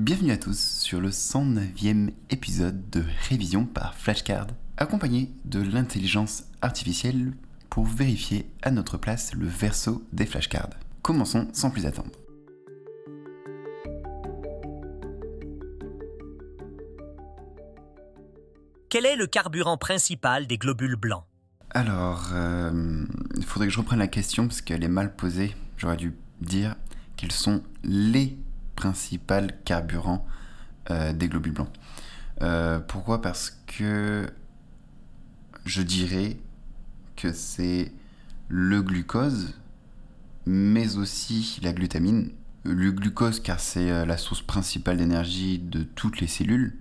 Bienvenue à tous sur le 109e épisode de Révision par Flashcard, accompagné de l'intelligence artificielle pour vérifier à notre place le verso des flashcards. Commençons sans plus attendre. Quel est le carburant principal des globules blancs Alors, euh, il faudrait que je reprenne la question parce qu'elle est mal posée. J'aurais dû dire quels sont les principal carburant euh, des globules blancs. Euh, pourquoi Parce que je dirais que c'est le glucose, mais aussi la glutamine. Le glucose car c'est euh, la source principale d'énergie de toutes les cellules,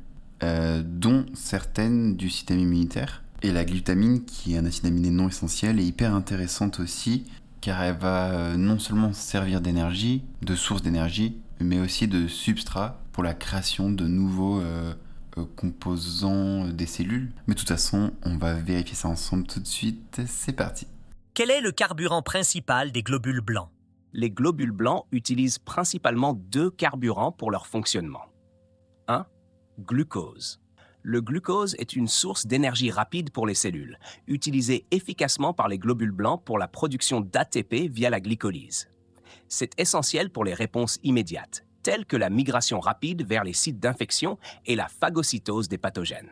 dont certaines du système immunitaire. Et la glutamine, qui est un acide aminé non essentiel, est hyper intéressante aussi, car elle va non seulement servir d'énergie, de source d'énergie, mais aussi de substrat pour la création de nouveaux euh, euh, composants euh, des cellules. Mais de toute façon, on va vérifier ça ensemble tout de suite. C'est parti. Quel est le carburant principal des globules blancs Les globules blancs utilisent principalement deux carburants pour leur fonctionnement. 1. Glucose. Le glucose est une source d'énergie rapide pour les cellules, utilisée efficacement par les globules blancs pour la production d'ATP via la glycolyse c'est essentiel pour les réponses immédiates, telles que la migration rapide vers les sites d'infection et la phagocytose des pathogènes.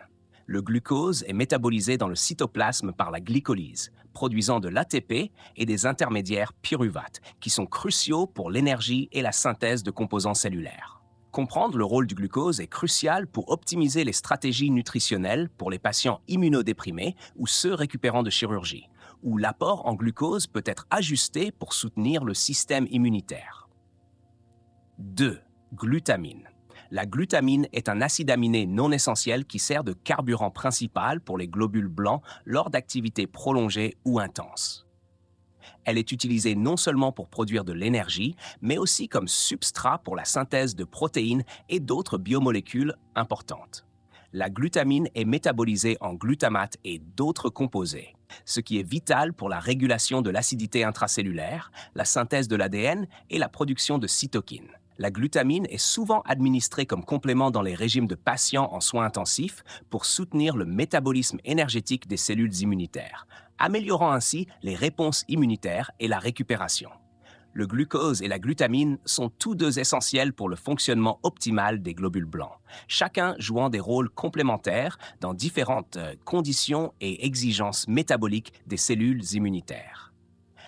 Le glucose est métabolisé dans le cytoplasme par la glycolyse, produisant de l'ATP et des intermédiaires pyruvates, qui sont cruciaux pour l'énergie et la synthèse de composants cellulaires. Comprendre le rôle du glucose est crucial pour optimiser les stratégies nutritionnelles pour les patients immunodéprimés ou ceux récupérant de chirurgie, où l'apport en glucose peut être ajusté pour soutenir le système immunitaire. 2. Glutamine. La glutamine est un acide aminé non essentiel qui sert de carburant principal pour les globules blancs lors d'activités prolongées ou intenses. Elle est utilisée non seulement pour produire de l'énergie, mais aussi comme substrat pour la synthèse de protéines et d'autres biomolécules importantes. La glutamine est métabolisée en glutamate et d'autres composés ce qui est vital pour la régulation de l'acidité intracellulaire, la synthèse de l'ADN et la production de cytokines. La glutamine est souvent administrée comme complément dans les régimes de patients en soins intensifs pour soutenir le métabolisme énergétique des cellules immunitaires, améliorant ainsi les réponses immunitaires et la récupération le glucose et la glutamine sont tous deux essentiels pour le fonctionnement optimal des globules blancs, chacun jouant des rôles complémentaires dans différentes euh, conditions et exigences métaboliques des cellules immunitaires.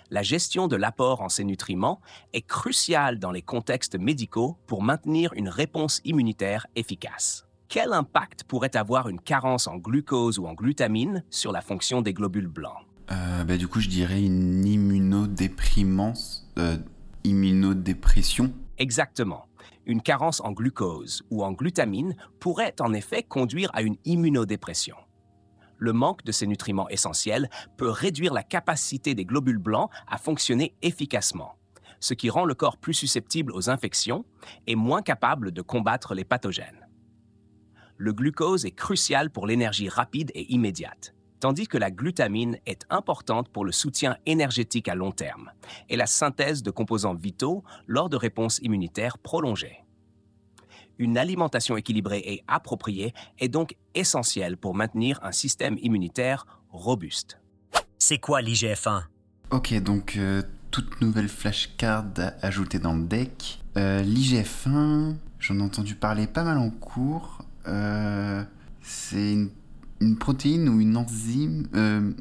La gestion de l'apport en ces nutriments est cruciale dans les contextes médicaux pour maintenir une réponse immunitaire efficace quel impact pourrait avoir une carence en glucose ou en glutamine sur la fonction des globules blancs euh, bah, du coup, je dirais une immunodéprimance, euh, immunodépression. Exactement. Une carence en glucose ou en glutamine pourrait en effet conduire à une immunodépression. Le manque de ces nutriments essentiels peut réduire la capacité des globules blancs à fonctionner efficacement, ce qui rend le corps plus susceptible aux infections et moins capable de combattre les pathogènes. Le glucose est crucial pour l'énergie rapide et immédiate tandis que la glutamine est importante pour le soutien énergétique à long terme et la synthèse de composants vitaux lors de réponses immunitaires prolongées. Une alimentation équilibrée et appropriée est donc essentielle pour maintenir un système immunitaire robuste. C'est quoi l'IGF-1 Ok, donc euh, toute nouvelle flashcard ajoutée dans le deck. Euh, L'IGF-1, j'en ai entendu parler pas mal en cours. Euh, c'est une une protéine ou une enzyme euh,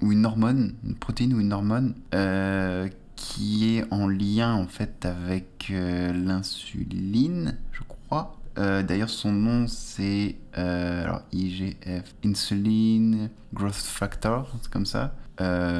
ou une hormone, une protéine ou une hormone euh, qui est en lien en fait avec euh, l'insuline, je crois. D'ailleurs, son nom c'est IGF, Insulin Growth Factor, c'est comme ça,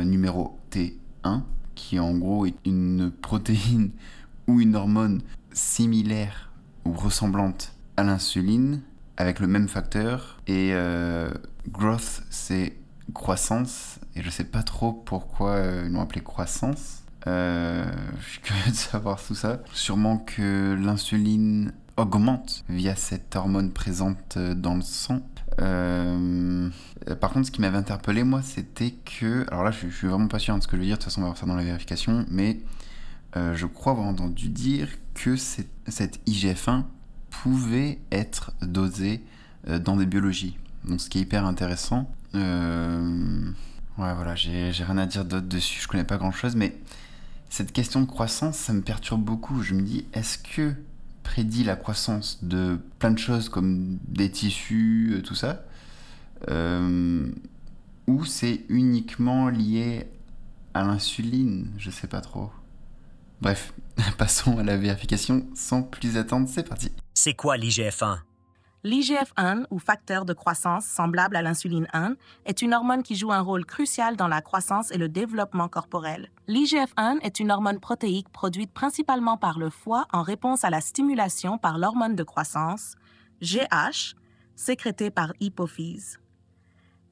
numéro T1, qui en gros est une protéine ou une hormone similaire ou ressemblante à l'insuline, avec le même facteur. Et euh, growth, c'est croissance. Et je sais pas trop pourquoi euh, ils l'ont appelé croissance. Euh, je suis curieux de savoir tout ça. Sûrement que l'insuline augmente via cette hormone présente dans le sang. par contre, ce qui m'avait interpellé, moi, c'était que. Alors là, je, suis vraiment pas sûr de ce que je veux dire, de toute façon, on va voir ça dans la vérification, mais je crois avoir entendu dire que cette IGF-1 Pouvait être dosé euh, dans des biologies. Donc ce qui est hyper intéressant. Euh, ouais, voilà, j'ai rien à dire d'autre dessus, je connais pas grand chose, mais cette question de croissance, ça me perturbe beaucoup. Je me dis, est-ce que prédit la croissance de plein de choses comme des tissus, euh, tout ça Ou c'est uniquement lié à l'insuline Je sais pas trop. Bref, passons à la vérification sans plus attendre, c'est parti. C'est quoi l'IGF-1 L'IGF-1, ou facteur de croissance semblable à l'insuline 1, est une hormone qui joue un rôle crucial dans la croissance et le développement corporel. L'IGF-1 est une hormone protéique produite principalement par le foie en réponse à la stimulation par l'hormone de croissance, GH, sécrétée par hypophyse.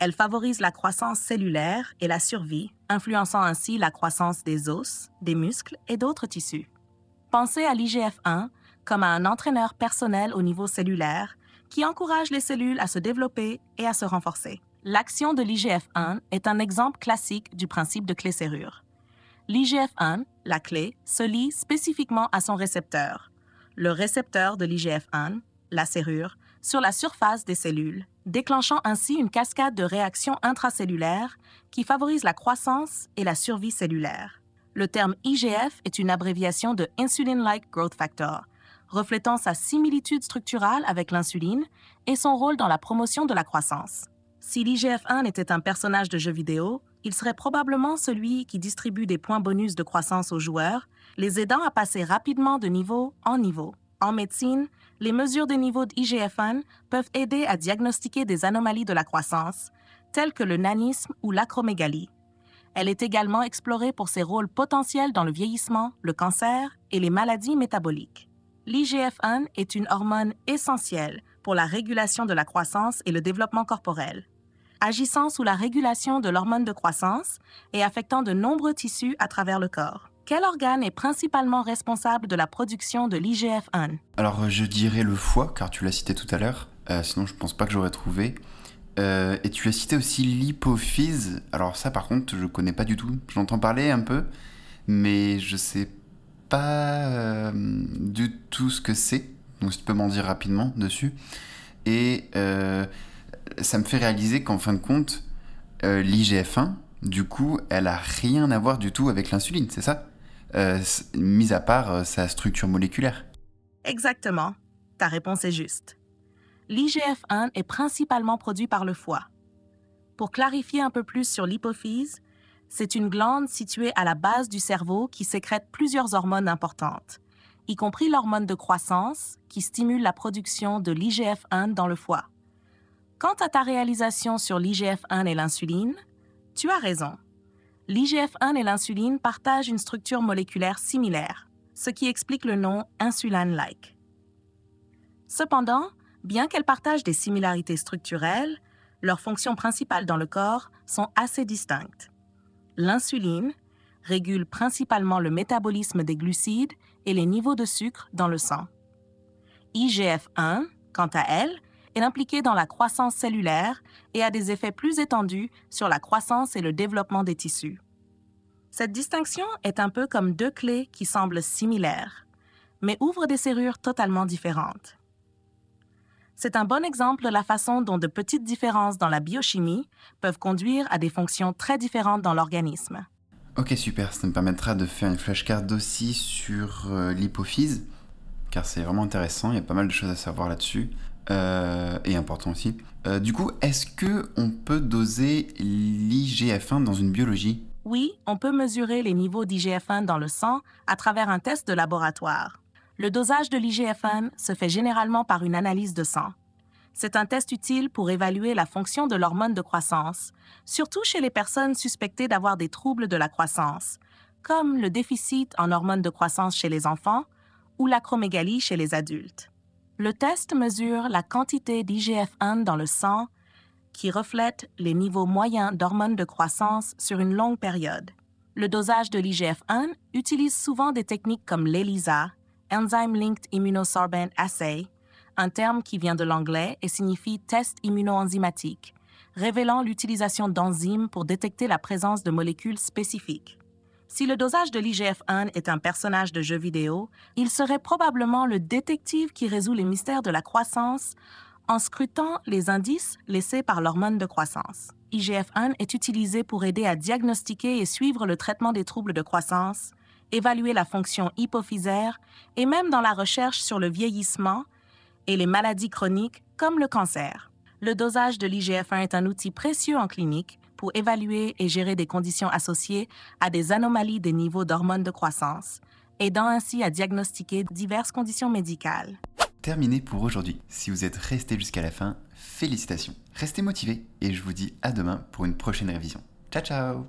Elle favorise la croissance cellulaire et la survie, influençant ainsi la croissance des os, des muscles et d'autres tissus. Pensez à l'IGF-1 comme à un entraîneur personnel au niveau cellulaire qui encourage les cellules à se développer et à se renforcer. L'action de l'IGF-1 est un exemple classique du principe de clé-serrure. L'IGF-1, la clé, se lie spécifiquement à son récepteur. Le récepteur de l'IGF-1, la serrure, sur la surface des cellules, déclenchant ainsi une cascade de réactions intracellulaires qui favorisent la croissance et la survie cellulaire. Le terme IGF est une abréviation de Insulin-like Growth Factor, reflétant sa similitude structurale avec l'insuline et son rôle dans la promotion de la croissance. Si l'IGF-1 était un personnage de jeu vidéo, il serait probablement celui qui distribue des points bonus de croissance aux joueurs, les aidant à passer rapidement de niveau en niveau. En médecine, les mesures de niveau d'IGF-1 peuvent aider à diagnostiquer des anomalies de la croissance, telles que le nanisme ou l'acromégalie. Elle est également explorée pour ses rôles potentiels dans le vieillissement, le cancer et les maladies métaboliques l'IGF-1 est une hormone essentielle pour la régulation de la croissance et le développement corporel, agissant sous la régulation de l'hormone de croissance et affectant de nombreux tissus à travers le corps. Quel organe est principalement responsable de la production de l'IGF-1 Alors euh, je dirais le foie, car tu l'as cité tout à l'heure, euh, sinon je ne pense pas que j'aurais trouvé. Euh, et tu as cité aussi l'hypophyse. Alors ça par contre je ne connais pas du tout. J'entends parler un peu, mais je sais pas pas euh, du tout ce que c'est. Donc si tu peux m'en dire rapidement dessus. Et euh, ça me fait réaliser qu'en fin de compte, euh, l'IGF1, du coup, elle a rien à voir du tout avec l'insuline, c'est ça Mis à part sa structure moléculaire. Exactement. Ta réponse est juste. L'IGF1 est principalement produit par le foie. Pour clarifier un peu plus sur l'hypophyse, c'est une glande située à la base du cerveau qui sécrète plusieurs hormones importantes, y compris l'hormone de croissance qui stimule la production de l'IGF-1 dans le foie. Quant à ta réalisation sur l'IGF-1 et l'insuline, tu as raison. L'IGF-1 et l'insuline partagent une structure moléculaire similaire, ce qui explique le nom insulin-like. Cependant, bien qu'elles partagent des similarités structurelles, leurs fonctions principales dans le corps sont assez distinctes. L'insuline régule principalement le métabolisme des glucides et les niveaux de sucre dans le sang. IGF-1, quant à elle, est impliquée dans la croissance cellulaire et a des effets plus étendus sur la croissance et le développement des tissus. Cette distinction est un peu comme deux clés qui semblent similaires, mais ouvrent des serrures totalement différentes. C'est un bon exemple de la façon dont de petites différences dans la biochimie peuvent conduire à des fonctions très différentes dans l'organisme. Ok, super, ça me permettra de faire une flashcard aussi sur euh, l'hypophyse, car c'est vraiment intéressant, il y a pas mal de choses à savoir là-dessus, euh, et important aussi. Euh, du coup, est-ce que on peut doser l'IGF1 dans une biologie Oui, on peut mesurer les niveaux d'IGF1 dans le sang à travers un test de laboratoire. Le dosage de l'IGF-1 se fait généralement par une analyse de sang. C'est un test utile pour évaluer la fonction de l'hormone de croissance, surtout chez les personnes suspectées d'avoir des troubles de la croissance, comme le déficit en hormone de croissance chez les enfants ou l'acromégalie chez les adultes. Le test mesure la quantité d'IGF-1 dans le sang qui reflète les niveaux moyens d'hormones de croissance sur une longue période. Le dosage de l'IGF-1 utilise souvent des techniques comme l'ELISA, Enzyme-Linked Immunosorbent Assay, un terme qui vient de l'anglais et signifie test immunoenzymatique, révélant l'utilisation d'enzymes pour détecter la présence de molécules spécifiques. Si le dosage de l'IGF-1 est un personnage de jeu vidéo, il serait probablement le détective qui résout les mystères de la croissance en scrutant les indices laissés par l'hormone de croissance. IGF-1 est utilisé pour aider à diagnostiquer et suivre le traitement des troubles de croissance, évaluer la fonction hypophysaire et même dans la recherche sur le vieillissement et les maladies chroniques comme le cancer. Le dosage de l'IGF1 est un outil précieux en clinique pour évaluer et gérer des conditions associées à des anomalies des niveaux d'hormones de croissance, aidant ainsi à diagnostiquer diverses conditions médicales. Terminé pour aujourd'hui. Si vous êtes resté jusqu'à la fin, félicitations. Restez motivé et je vous dis à demain pour une prochaine révision. Ciao ciao